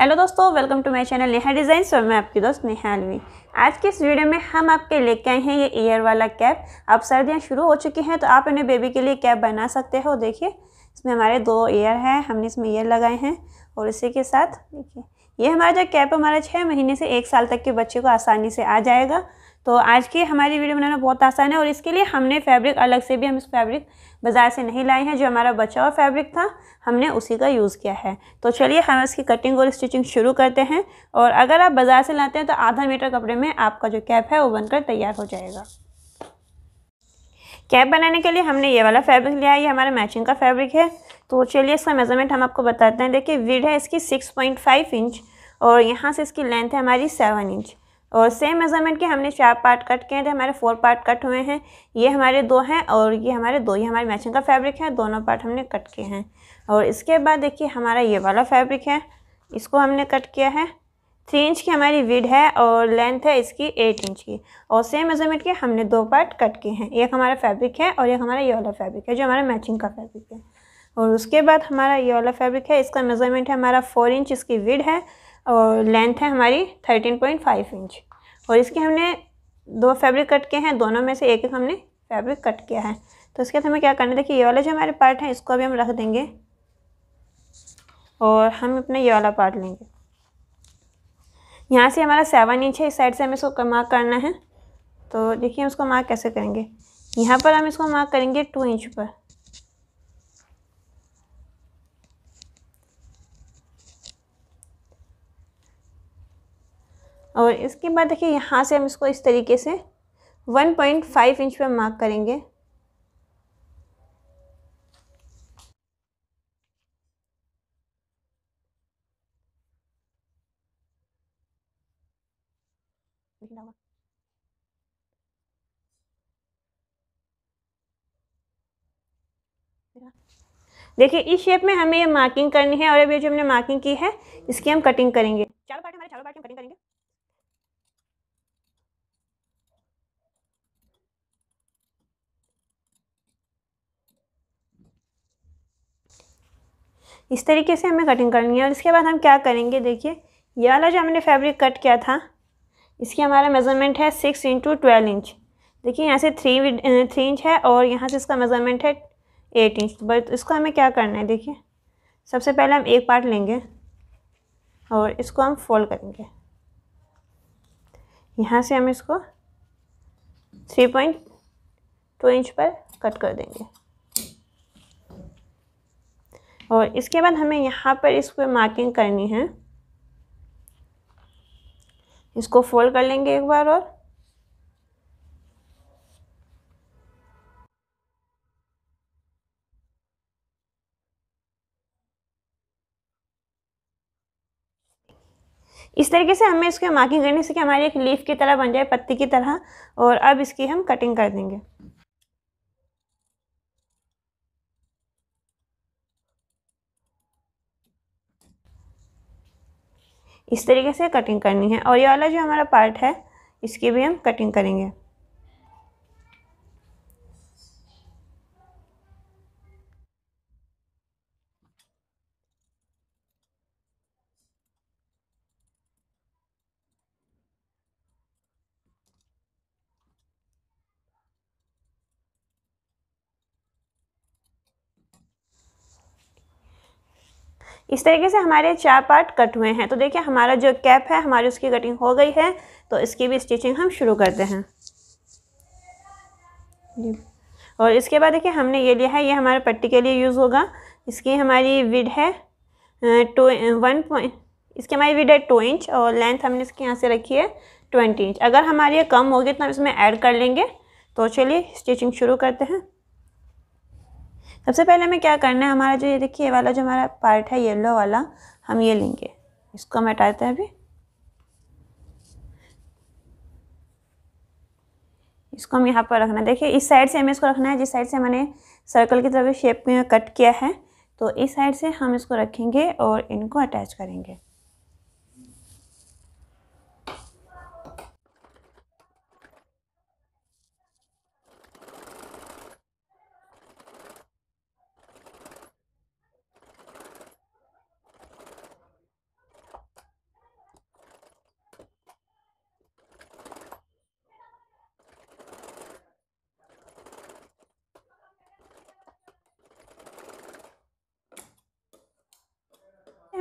hello दोस्तों welcome to my channel Neha design और मैं आपकी दोस्त नेहा अलवी आज के इस वीडियो में हम आपके लेके आए हैं ये ईयर वाला कैप अब सर्दियाँ शुरू हो चुकी हैं तो आप इन्हें बेबी के लिए कैप बना सकते हो देखिए इसमें हमारे दो ईयर हैं हमने इसमें ईयर लगाए हैं और इसी के साथ देखिए ये हमारा जो कैप हमारा छः महीने से एक साल तक के बच्चे को आसानी से आ जाएगा तो आज की हमारी वीडियो बनाना बहुत आसान है और इसके लिए हमने फैब्रिक अलग से भी हम इस फैब्रिक बाज़ार से नहीं लाए हैं जो हमारा बचा हुआ फैब्रिक था हमने उसी का यूज़ किया है तो चलिए हम इसकी कटिंग और स्टिचिंग शुरू करते हैं और अगर आप बाज़ार से लाते हैं तो आधा मीटर कपड़े में आपका जो कैप है वो बनकर तैयार हो जाएगा कैप बनाने के लिए हमने ये वाला फैब्रिक लिया है ये हमारा मैचिंग का फैब्रिक है तो चलिए इसका मेज़रमेंट हम आपको बताते हैं देखिए विड है इसकी सिक्स पॉइंट फाइव इंच और यहाँ से इसकी लेंथ है हमारी सेवन इंच और सेम मेज़रमेंट के हमने चार पार्ट कट किए थे हमारे फोर पार्ट कट हुए हैं ये हमारे दो हैं और ये हमारे दो ये हमारे मैचिंग का फैब्रिक है दोनों पार्ट हमने कट किए हैं और इसके बाद देखिए हमारा ये वाला फैब्रिक है इसको हमने कट किया है थ्री इंच की हमारी विड है और लेंथ है इसकी एट इंच की और सेम मेजरमेंट के हमने दो पार्ट कट किए हैं एक हमारा फैब्रिक है और एक हमारा ये वाला फैब्रिक है जो हमारा मैचिंग का फैब्रिक है और उसके बाद हमारा ये वाला फैब्रिक है इसका मेजरमेंट है हमारा फोर इंच इसकी विड है और लेंथ है हमारी थर्टीन पॉइंट फाइव इंच और इसके हमने दो फैब्रिक कट किए हैं दोनों में से एक एक हमने फैब्रिक कट किया है तो इसके बाद हमें क्या करना है देखिए ये वाला जो हमारे पार्ट है इसको अभी हम रख देंगे और हम अपना ये वाला पार्ट लेंगे यहाँ से हमारा सेवन इंच है इस साइड से हमें इसको मार्क करना है तो देखिए हम इसको मार्क कैसे करेंगे यहाँ पर हम इसको मार्क करेंगे टू इंच पर और इसके बाद देखिए यहाँ से हम इसको इस तरीके से 1.5 इंच पे मार्क करेंगे देखिए इस शेप में हमें ये मार्किंग करनी है और अभी जो हमने मार्किंग की है इसकी हम कटिंग करेंगे चारों पार्ट हमारे चारों पार्ट हम कटिंग करेंगे इस तरीके से हमें कटिंग करनी है और इसके बाद हम क्या करेंगे देखिए ये वाला जो हमने फैब्रिक कट किया था इसकी हमारा मेज़रमेंट है सिक्स इंटू ट्वेल्व इंच देखिए यहाँ से थ्री थ्री इंच है और यहाँ से इसका मेज़रमेंट है एट इंच बट इसको हमें क्या करना है देखिए सबसे पहले हम एक पार्ट लेंगे और इसको हम फोल्ड करेंगे यहाँ से हम इसको थ्री पॉइंट टू इंच पर कट कर देंगे और इसके बाद हमें यहाँ पर इस पर मार्किंग करनी है इसको फोल्ड कर लेंगे एक बार और इस तरीके से हमें इसकी मार्किंग करनी से कि हमारी एक लीफ की तरह बन जाए पत्ती की तरह और अब इसकी हम कटिंग कर देंगे इस तरीके से कटिंग करनी है और ये वाला जो हमारा पार्ट है इसकी भी हम कटिंग करेंगे इस तरीके से हमारे चार पार्ट कट हुए हैं तो देखिए हमारा जो कैप है हमारी उसकी कटिंग हो गई है तो इसकी भी स्टिचिंग हम शुरू करते हैं और इसके बाद देखिए हमने ये लिया है ये हमारे पट्टी के लिए यूज़ होगा इसकी हमारी विड है टू वन पॉइंट इसकी हमारी विड है टू इंच और लेंथ हमने इसके यहाँ से रखी है ट्वेंटी इंच अगर हमारी ये कम होगी तो हम इसमें ऐड कर लेंगे तो चलिए स्टिचिंग शुरू करते हैं सबसे पहले हमें क्या करना है हमारा जो ये देखिए ये वाला जो हमारा पार्ट है येलो वाला हम ये लेंगे इसको हम हटाते हैं अभी इसको हम यहाँ पर रखना है देखिए इस साइड से हमें इसको रखना है जिस साइड से मैंने सर्कल की तरफ शेप में कट किया है तो इस साइड से हम इसको रखेंगे और इनको अटैच करेंगे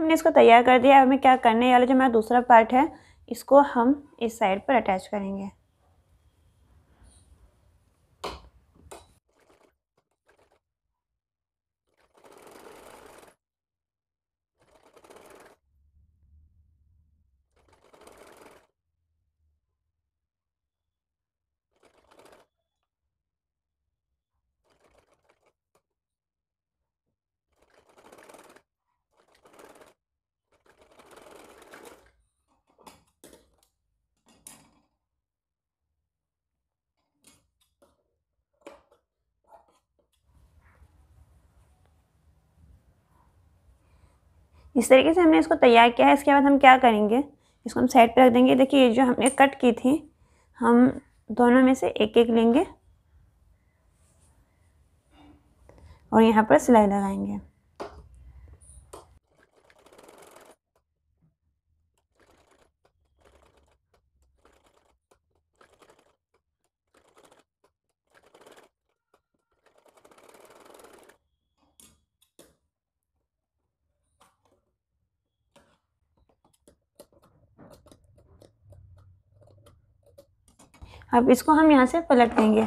हमने इसको तैयार कर दिया है हमें क्या करने वाला जो हमारा दूसरा पार्ट है इसको हम इस साइड पर अटैच करेंगे इस तरीके से हमने इसको तैयार किया है इसके बाद हम क्या करेंगे इसको हम साइड पर रख देंगे देखिए ये जो हमने कट की थी हम दोनों में से एक एक लेंगे और यहाँ पर सिलाई लगाएंगे अब इसको हम यहाँ से पलट देंगे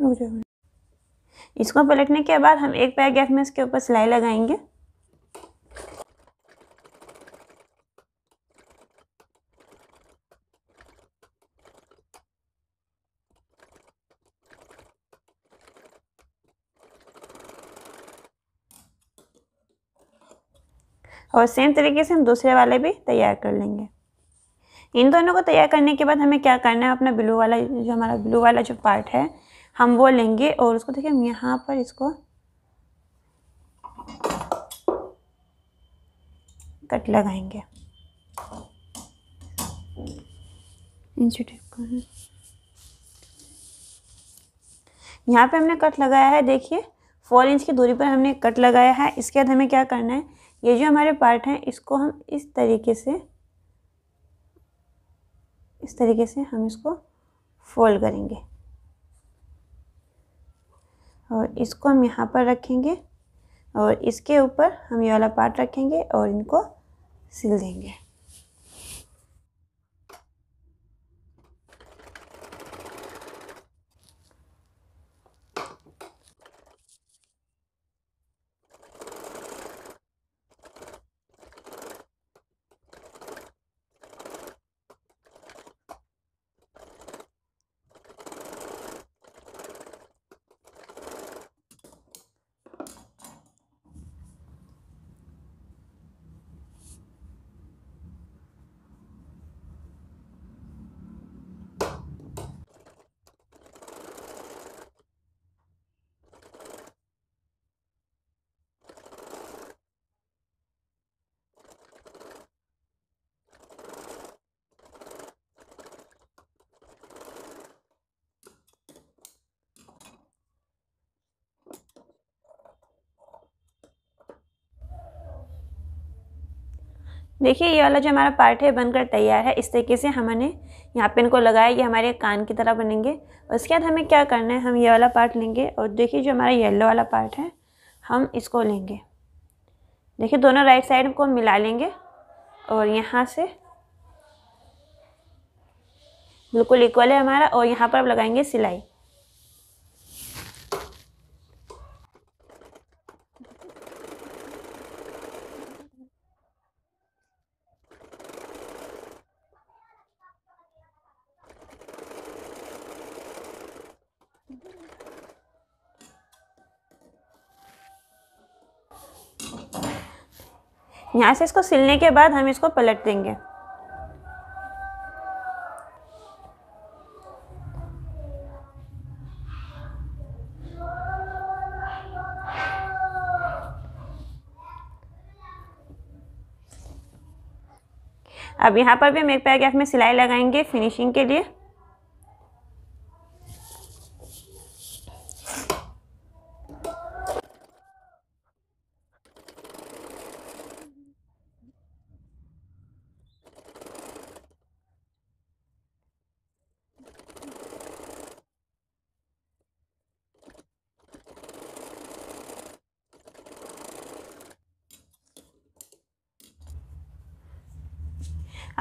रुक जाओ इसको पलटने के बाद हम एक पैराग्राफ में इसके ऊपर सिलाई लगाएंगे और सेम तरीके से हम दूसरे वाले भी तैयार कर लेंगे इन दोनों को तैयार करने के बाद हमें क्या करना है अपना ब्लू वाला जो हमारा ब्लू वाला जो पार्ट है हम वो लेंगे और उसको देखिए हम यहाँ पर इसको कट लगाएंगे यहाँ पे हमने कट लगाया है देखिए फोर इंच की दूरी पर हमने कट लगाया है इसके बाद हमें क्या करना है ये जो हमारे पार्ट हैं इसको हम इस तरीके से इस तरीके से हम इसको फोल्ड करेंगे और इसको हम यहाँ पर रखेंगे और इसके ऊपर हम ये वाला पार्ट रखेंगे और इनको सिल देंगे देखिए ये वाला जो हमारा पार्ट है बनकर तैयार है इस तरीके से हमने यहाँ पे इनको लगाया ये हमारे कान की तरह बनेंगे उसके बाद हमें क्या करना है हम ये वाला पार्ट लेंगे और देखिए जो हमारा येलो वाला पार्ट है हम इसको लेंगे देखिए दोनों राइट साइड को मिला लेंगे और यहाँ से बिल्कुल इक्वल है हमारा और यहाँ पर अब लगाएंगे सिलाई यहाँ से इसको सिलने के बाद हम इसको पलट देंगे अब यहाँ पर भी हम एक पैर गैप में सिलाई लगाएंगे फिनिशिंग के लिए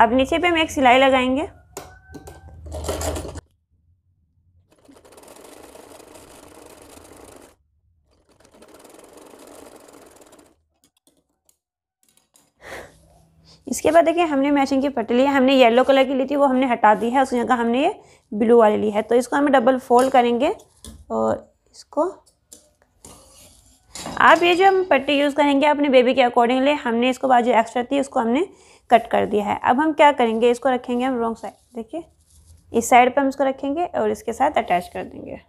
अब नीचे पे हम एक सिलाई लगाएंगे इसके बाद देखिए हमने मैचिंग की पट्टी ली है हमने येलो कलर की ली थी वो हमने हटा दी है उसकी जगह हमने ये ब्लू वाली ली है तो इसको हमें डबल फोल्ड करेंगे और इसको आप ये जो हम पट्टी यूज़ करेंगे अपने बेबी के अकॉर्डिंगली हमने इसको बाजू एक्स्ट्रा थी उसको हमने कट कर दिया है अब हम क्या करेंगे इसको रखेंगे हम रॉन्ग साइड देखिए इस साइड पर हम इसको रखेंगे और इसके साथ अटैच कर देंगे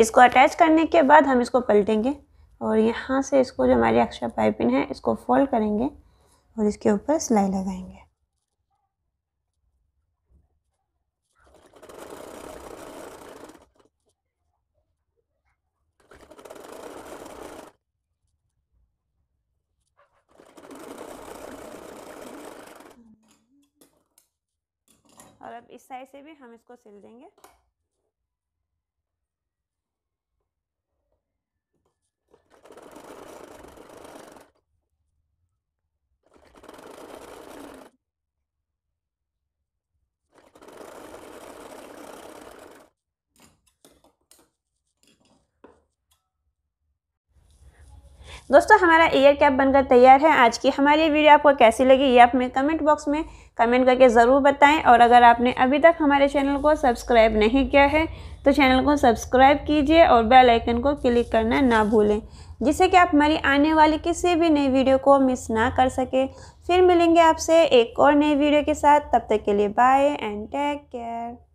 इसको अटैच करने के बाद हम इसको पलटेंगे और यहाँ से इसको जो हमारी एक्स्ट्रा पाइपिंग है इसको फोल्ड करेंगे और इसके ऊपर सिलाई लगाएंगे और अब इस साइड से भी हम इसको सिल देंगे दोस्तों हमारा एयर कैप बनकर तैयार है आज की हमारी वीडियो आपको कैसी लगी ये आप हमें कमेंट बॉक्स में कमेंट करके ज़रूर बताएं और अगर आपने अभी तक हमारे चैनल को सब्सक्राइब नहीं किया है तो चैनल को सब्सक्राइब कीजिए और बेल आइकन को क्लिक करना ना भूलें जिससे कि आप हमारी आने वाली किसी भी नई वीडियो को मिस ना कर सकें फिर मिलेंगे आपसे एक और नई वीडियो के साथ तब तक के लिए बाय एंड टेक केयर